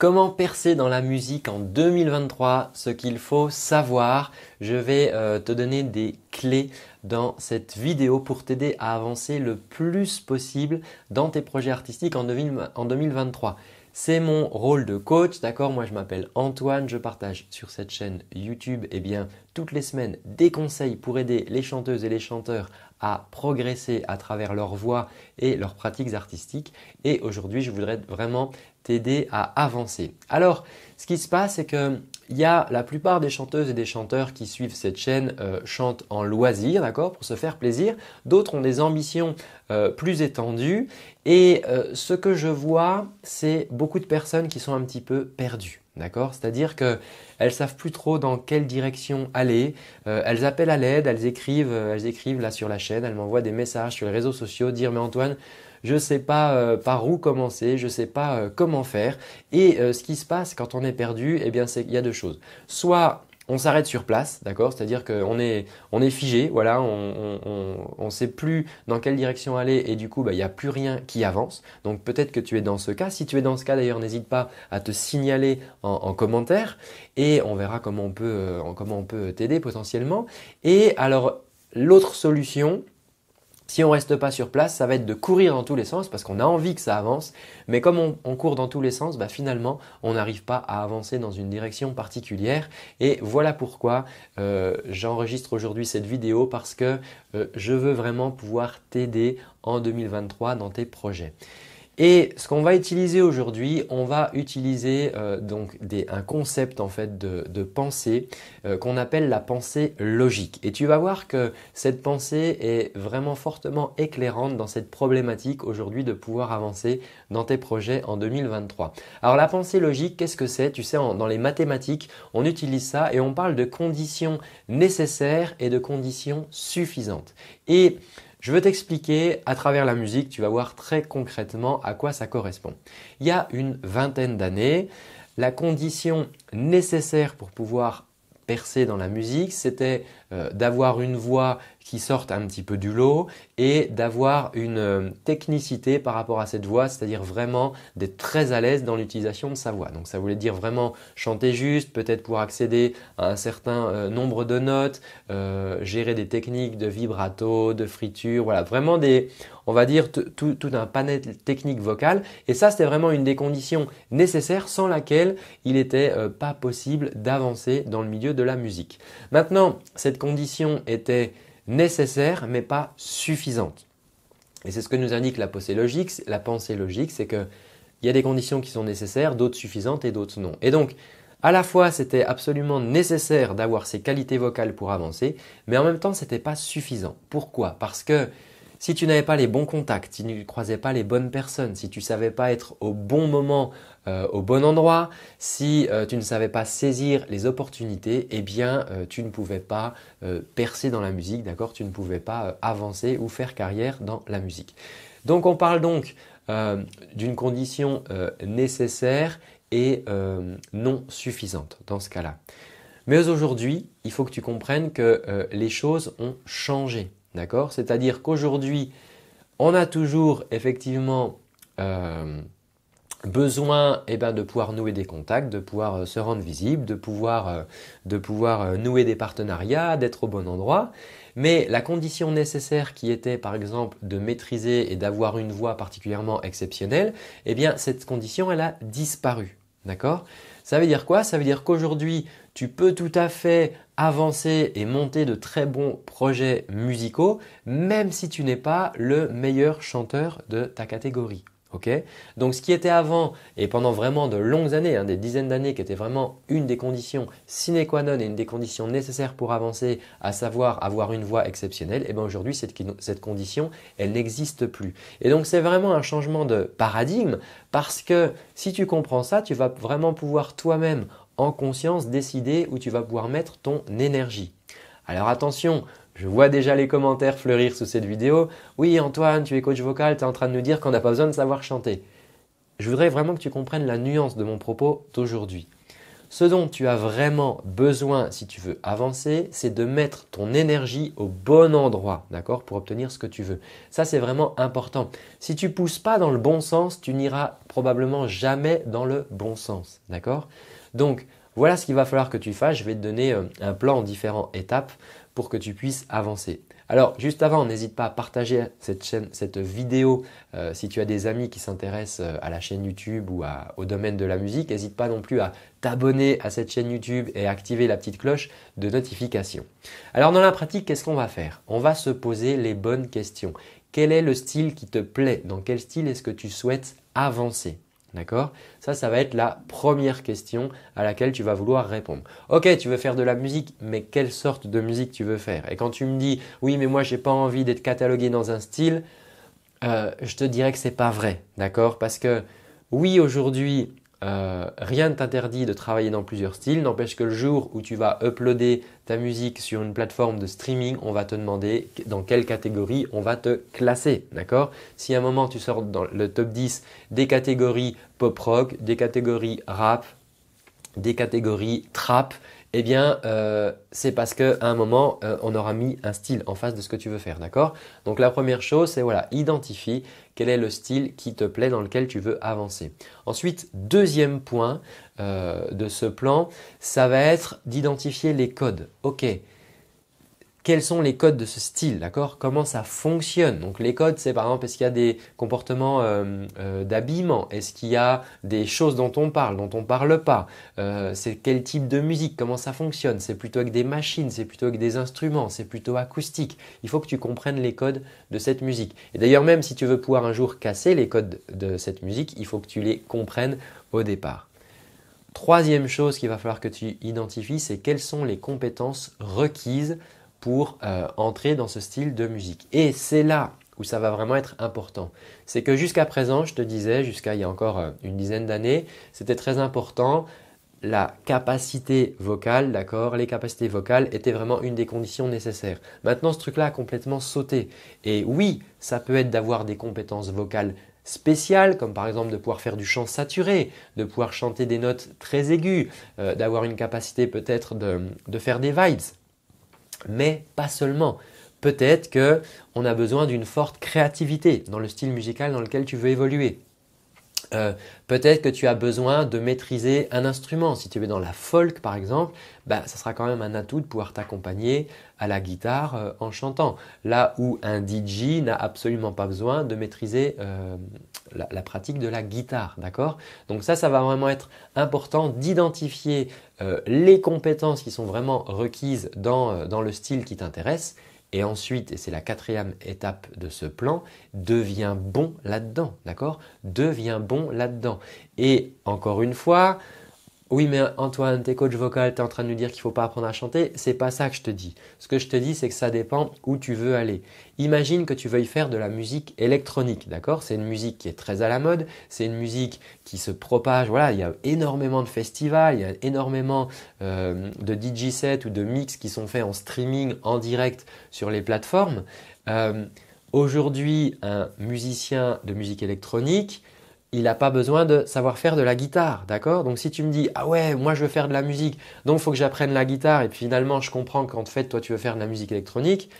Comment percer dans la musique en 2023 Ce qu'il faut savoir. Je vais euh, te donner des clés dans cette vidéo pour t'aider à avancer le plus possible dans tes projets artistiques en 2023. C'est mon rôle de coach, d'accord Moi, je m'appelle Antoine, je partage sur cette chaîne YouTube, eh bien, toutes les semaines, des conseils pour aider les chanteuses et les chanteurs à progresser à travers leur voix et leurs pratiques artistiques. Et aujourd'hui, je voudrais vraiment t'aider à avancer. Alors, ce qui se passe, c'est que il y a la plupart des chanteuses et des chanteurs qui suivent cette chaîne euh, chantent en loisir, d'accord, pour se faire plaisir. D'autres ont des ambitions euh, plus étendues. Et euh, ce que je vois, c'est beaucoup de personnes qui sont un petit peu perdues, d'accord C'est-à-dire qu'elles savent plus trop dans quelle direction aller. elles appellent à l'aide, elles écrivent, elles écrivent là sur la chaîne, elles m'envoient des messages sur les réseaux sociaux, dire mais Antoine, je ne sais pas euh, par où commencer, je ne sais pas euh, comment faire. Et euh, ce qui se passe quand on est perdu, eh bien, c'est qu'il y a deux choses. Soit on s'arrête sur place, d'accord C'est-à-dire qu'on est, figé, voilà, on ne sait plus dans quelle direction aller et du coup, bah, il n'y a plus rien qui avance. Donc peut-être que tu es dans ce cas. Si tu es dans ce cas, d'ailleurs, n'hésite pas à te signaler en, commentaire et on verra comment on peut, comment on peut t'aider potentiellement. Et alors, l'autre solution, si on reste pas sur place, ça va être de courir dans tous les sens parce qu'on a envie que ça avance, mais comme on, court dans tous les sens, bah, finalement on n'arrive pas à avancer dans une direction particulière. Et voilà pourquoi euh, j'enregistre aujourd'hui cette vidéo parce que euh, je veux vraiment pouvoir t'aider en 2023 dans tes projets. Et ce qu'on va utiliser aujourd'hui, on va utiliser euh, donc un concept en fait de, pensée euh, qu'on appelle la pensée logique. Et tu vas voir que cette pensée est vraiment fortement éclairante dans cette problématique aujourd'hui de pouvoir avancer dans tes projets en 2023. Alors la pensée logique, qu'est-ce que c'est Tu sais, dans les mathématiques, on utilise ça et on parle de conditions nécessaires et de conditions suffisantes. Et je veux t'expliquer à travers la musique, tu vas voir très concrètement à quoi ça correspond. Il y a une vingtaine d'années, la condition nécessaire pour pouvoir percer dans la musique, c'était euh, d'avoir une voix qui sortent un petit peu du lot et d'avoir une euh, technicité par rapport à cette voix, c'est-à-dire vraiment d'être très à l'aise dans l'utilisation de sa voix. Donc ça voulait dire vraiment chanter juste, peut-être pour accéder à un certain euh, nombre de notes, euh, gérer des techniques de vibrato, de friture, voilà, vraiment des, on va dire, tout, un panel technique vocale. Et ça, c'était vraiment une des conditions nécessaires sans laquelle il n'était pas possible d'avancer dans le milieu de la musique. Maintenant, cette condition était nécessaire mais pas suffisante. Et c'est ce que nous indique la pensée logique, la pensée logique, c'est qu'il y a des conditions qui sont nécessaires, d'autres suffisantes et d'autres non. Et donc, à la fois, c'était absolument nécessaire d'avoir ces qualités vocales pour avancer, mais en même temps, c'était pas suffisant. Pourquoi Parce que si tu n'avais pas les bons contacts, si tu ne croisais pas les bonnes personnes, si tu ne savais pas être au bon moment, euh, au bon endroit, si euh, tu ne savais pas saisir les opportunités, eh bien euh, tu ne pouvais pas percer dans la musique, d'accord Tu ne pouvais pas avancer ou faire carrière dans la musique. Donc on parle donc d'une condition nécessaire et non suffisante dans ce cas-là. Mais aujourd'hui, il faut que tu comprennes que les choses ont changé. D'accord C'est-à-dire qu'aujourd'hui, on a toujours effectivement euh, besoin eh ben, de pouvoir nouer des contacts, de pouvoir euh, se rendre visible, de pouvoir, euh, de pouvoir nouer des partenariats, d'être au bon endroit. Mais la condition nécessaire qui était par exemple de maîtriser et d'avoir une voix particulièrement exceptionnelle, eh bien cette condition elle a disparu. D'accord Ça veut dire quoi Ça veut dire qu'aujourd'hui tu peux tout à fait avancer et monter de très bons projets musicaux, même si tu n'es pas le meilleur chanteur de ta catégorie. Donc ce qui était avant et pendant vraiment de longues années, hein, des dizaines d'années, qui était vraiment une des conditions sine qua non et une des conditions nécessaires pour avancer, à savoir avoir une voix exceptionnelle, eh ben, aujourd'hui cette, cette condition, elle n'existe plus. Et donc c'est vraiment un changement de paradigme parce que si tu comprends ça, tu vas vraiment pouvoir toi-même en conscience décider où tu vas pouvoir mettre ton énergie. Alors attention, je vois déjà les commentaires fleurir sous cette vidéo. Oui Antoine, tu es coach vocal, tu es en train de nous dire qu'on n'a pas besoin de savoir chanter. Je voudrais vraiment que tu comprennes la nuance de mon propos d'aujourd'hui. Ce dont tu as vraiment besoin si tu veux avancer, c'est de mettre ton énergie au bon endroit, d'accord, pour obtenir ce que tu veux. Ça, c'est vraiment important. Si tu pousses pas dans le bon sens, tu n'iras probablement jamais dans le bon sens, d'accord donc, voilà ce qu'il va falloir que tu fasses. Je vais te donner euh, un plan en différentes étapes pour que tu puisses avancer. Alors, juste avant, n'hésite pas à partager cette, vidéo euh, si tu as des amis qui s'intéressent euh, à la chaîne YouTube ou au domaine de la musique. N'hésite pas non plus à t'abonner à cette chaîne YouTube et à activer la petite cloche de notification. Alors, dans la pratique, qu'est-ce qu'on va faire On va se poser les bonnes questions. Quel est le style qui te plaît Dans quel style est-ce que tu souhaites avancer D'accord Ça, ça va être la première question à laquelle tu vas vouloir répondre. Ok, tu veux faire de la musique, mais quelle sorte de musique tu veux faire Et quand tu me dis, oui, mais moi, n’ai pas envie d'être catalogué dans un style, euh, je te dirais que n'est pas vrai. D'accord Parce que, oui, aujourd'hui, euh, rien ne t'interdit de travailler dans plusieurs styles. N'empêche que le jour où tu vas uploader ta musique sur une plateforme de streaming, on va te demander dans quelle catégorie on va te classer. D'accord Si à un moment tu sors dans le top 10 des catégories pop rock, des catégories rap, des catégories trap, eh bien, euh, c'est parce qu'à un moment, euh, on aura mis un style en face de ce que tu veux faire, d'accord Donc la première chose, c'est voilà, identifie quel est le style qui te plaît dans lequel tu veux avancer. Ensuite, deuxième point euh, de ce plan, ça va être d'identifier les codes. Ok, quels sont les codes de ce style, d'accord Comment ça fonctionne Donc les codes, c'est par exemple, est-ce qu'il y a des comportements euh, euh, d'habillement Est-ce qu'il y a des choses dont on parle, dont on ne parle pas euh, C'est quel type de musique Comment ça fonctionne C'est plutôt avec des machines, c'est plutôt avec des instruments, c'est plutôt acoustique. Il faut que tu comprennes les codes de cette musique. Et d'ailleurs, même si tu veux pouvoir un jour casser les codes de cette musique, il faut que tu les comprennes au départ. Troisième chose qu'il va falloir que tu identifies, c'est quelles sont les compétences requises pour euh, entrer dans ce style de musique. Et c'est là où ça va vraiment être important. C'est que jusqu'à présent, je te disais, jusqu'à il y a encore euh, une dizaine d'années, c'était très important la capacité vocale, d'accord Les capacités vocales étaient vraiment une des conditions nécessaires. Maintenant, ce truc-là a complètement sauté. Et oui, ça peut être d'avoir des compétences vocales spéciales, comme par exemple de pouvoir faire du chant saturé, de pouvoir chanter des notes très aiguës, euh, d'avoir une capacité peut-être de, de faire des vibes, mais pas seulement. Peut-être qu'on a besoin d'une forte créativité dans le style musical dans lequel tu veux évoluer. Euh, peut-être que tu as besoin de maîtriser un instrument. Si tu es dans la folk, par exemple, bah, ça sera quand même un atout de pouvoir t'accompagner à la guitare euh, en chantant. Là où un DJ n'a absolument pas besoin de maîtriser euh, la, pratique de la guitare, d'accord Donc ça, ça va vraiment être important d'identifier les compétences qui sont vraiment requises dans le style qui t'intéresse et ensuite, et c'est la quatrième étape de ce plan, devient bon là-dedans, d'accord Devient bon là-dedans. Et encore une fois, oui, mais Antoine, t'es coach vocal, t'es en train de nous dire qu'il ne faut pas apprendre à chanter. C'est pas ça que je te dis. Ce que je te dis, c'est que ça dépend où tu veux aller. Imagine que tu veuilles faire de la musique électronique, d'accord C'est une musique qui est très à la mode. C'est une musique qui se propage. Voilà, il y a énormément de festivals, il y a énormément euh, de DJ sets ou de mix qui sont faits en streaming, en direct sur les plateformes. Euh, aujourd'hui, un musicien de musique électronique il n'a pas besoin de savoir faire de la guitare, d'accord Donc si tu me dis, ah ouais, moi je veux faire de la musique, donc il faut que j'apprenne la guitare, et puis finalement je comprends qu'en fait toi tu veux faire de la musique électronique,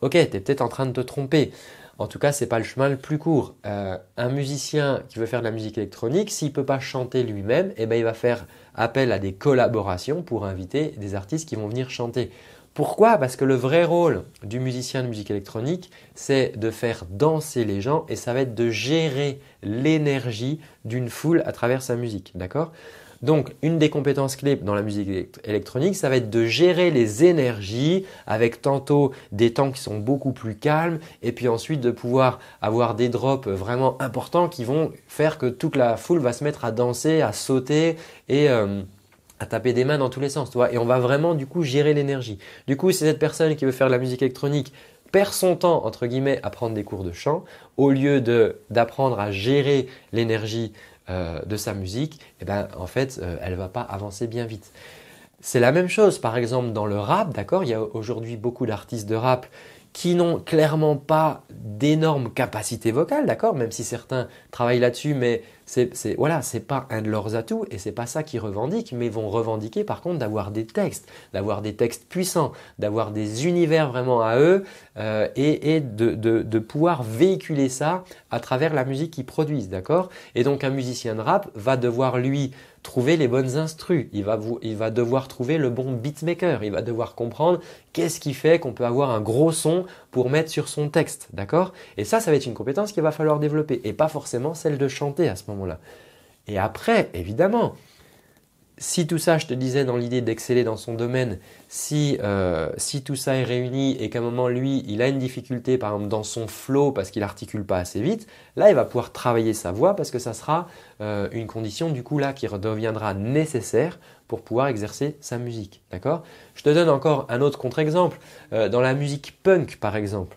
ok, tu es peut-être en train de te tromper. En tout cas, ce n'est pas le chemin le plus court. Euh, un musicien qui veut faire de la musique électronique, s'il peut pas chanter lui-même, eh ben, il va faire appel à des collaborations pour inviter des artistes qui vont venir chanter. Pourquoi Parce que le vrai rôle du musicien de musique électronique, c'est de faire danser les gens et ça va être de gérer l'énergie d'une foule à travers sa musique. D'accord donc, une des compétences clés dans la musique électronique, ça va être de gérer les énergies avec tantôt des temps qui sont beaucoup plus calmes et puis ensuite de pouvoir avoir des drops vraiment importants qui vont faire que toute la foule va se mettre à danser, à sauter et, euh, taper des mains dans tous les sens, tu vois. Et on va vraiment, du coup, gérer l'énergie. Du coup, si cette personne qui veut faire de la musique électronique perd son temps, entre guillemets, à prendre des cours de chant, au lieu de, d'apprendre à gérer l'énergie euh, de sa musique, eh ben, en fait, euh, elle va pas avancer bien vite. C'est la même chose, par exemple, dans le rap, d'accord Il y a aujourd'hui beaucoup d'artistes de rap qui n'ont clairement pas d'énormes capacités vocales, d'accord Même si certains travaillent là-dessus, mais c'est, c'est voilà, c'est pas un de leurs atouts et c'est pas ça qu'ils revendiquent, mais vont revendiquer par contre d'avoir des textes, d'avoir des textes puissants, d'avoir des univers vraiment à eux euh, et, et de, de, de, pouvoir véhiculer ça à travers la musique qu'ils produisent, d'accord Et donc un musicien de rap va devoir lui trouver les bonnes instrus, il va, vous, il va devoir trouver le bon beatmaker, il va devoir comprendre qu'est-ce qui fait qu'on peut avoir un gros son pour mettre sur son texte, d'accord Et ça, ça va être une compétence qu'il va falloir développer et pas forcément celle de chanter à ce moment-là. Et après, évidemment, si tout ça, je te disais, dans l'idée d'exceller dans son domaine, si, euh, si tout ça est réuni et qu'à un moment, lui, il a une difficulté, par exemple, dans son flow parce qu'il articule pas assez vite, là, il va pouvoir travailler sa voix parce que ça sera euh, une condition, du coup, là, qui redeviendra nécessaire pour pouvoir exercer sa musique. D'accord Je te donne encore un autre contre-exemple. Euh, dans la musique punk, par exemple,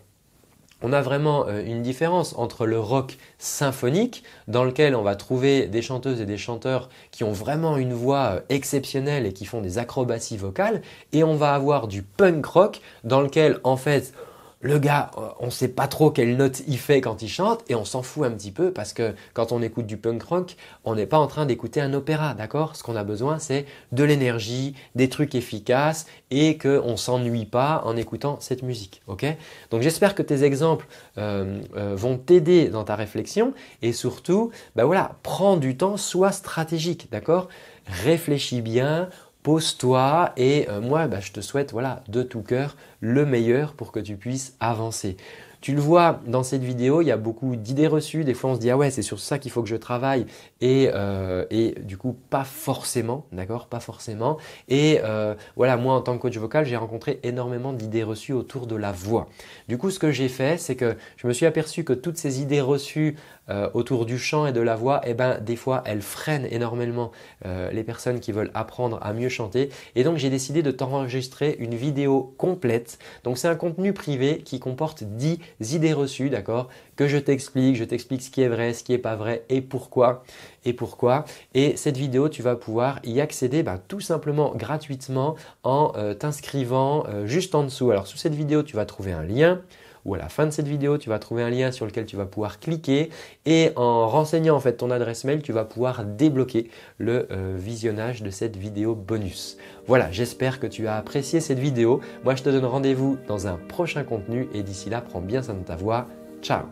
on a vraiment euh, une différence entre le rock symphonique, dans lequel on va trouver des chanteuses et des chanteurs qui ont vraiment une voix euh, exceptionnelle et qui font des acrobaties vocales, et on va avoir du punk rock, dans lequel en fait le gars, euh, on ne sait pas trop quelle note il fait quand il chante et on s'en fout un petit peu parce que quand on écoute du punk rock, on n'est pas en train d'écouter un opéra, d'accord Ce qu'on a besoin, c'est de l'énergie, des trucs efficaces et qu'on ne s'ennuie pas en écoutant cette musique, ok Donc j'espère que tes exemples euh, euh, vont t'aider dans ta réflexion et surtout, bah voilà, prends du temps, sois stratégique, d'accord Réfléchis bien, pose-toi et euh, moi bah, je te souhaite voilà de tout cœur le meilleur pour que tu puisses avancer. Tu le vois dans cette vidéo, il y a beaucoup d'idées reçues. Des fois, on se dit ah ouais, c'est sur ça qu'il faut que je travaille et, euh, du coup pas forcément, d'accord, pas forcément. Et euh, voilà, moi en tant que coach vocal, j'ai rencontré énormément d'idées reçues autour de la voix. Du coup, ce que j'ai fait, c'est que je me suis aperçu que toutes ces idées reçues euh, autour du chant et de la voix, eh ben des fois, elles freinent énormément les personnes qui veulent apprendre à mieux chanter. Et donc, j'ai décidé de t'enregistrer une vidéo complète. Donc, c'est un contenu privé qui comporte 10 idées reçues, d'accord Que je t'explique, je t'explique ce qui est vrai, ce qui n'est pas vrai et pourquoi. Et pourquoi Et cette vidéo, tu vas pouvoir y accéder ben, tout simplement gratuitement en euh, t'inscrivant euh, juste en dessous. Alors sous cette vidéo, tu vas trouver un lien ou à la fin de cette vidéo, tu vas trouver un lien sur lequel tu vas pouvoir cliquer et en renseignant en fait ton adresse mail, tu vas pouvoir débloquer le euh, visionnage de cette vidéo bonus. Voilà, j'espère que tu as apprécié cette vidéo. Moi, je te donne rendez-vous dans un prochain contenu et d'ici là, prends bien soin de ta voix. Ciao